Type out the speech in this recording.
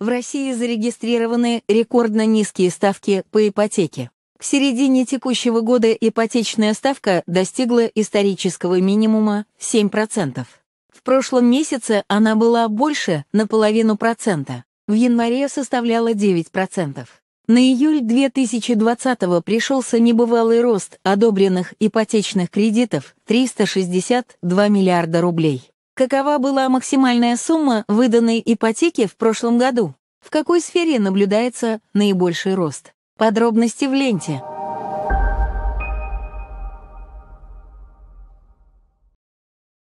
В России зарегистрированы рекордно низкие ставки по ипотеке. К середине текущего года ипотечная ставка достигла исторического минимума 7%. В прошлом месяце она была больше на половину процента, в январе составляла 9%. На июль 2020 пришелся небывалый рост одобренных ипотечных кредитов 362 миллиарда рублей. Какова была максимальная сумма выданной ипотеки в прошлом году? В какой сфере наблюдается наибольший рост? Подробности в ленте.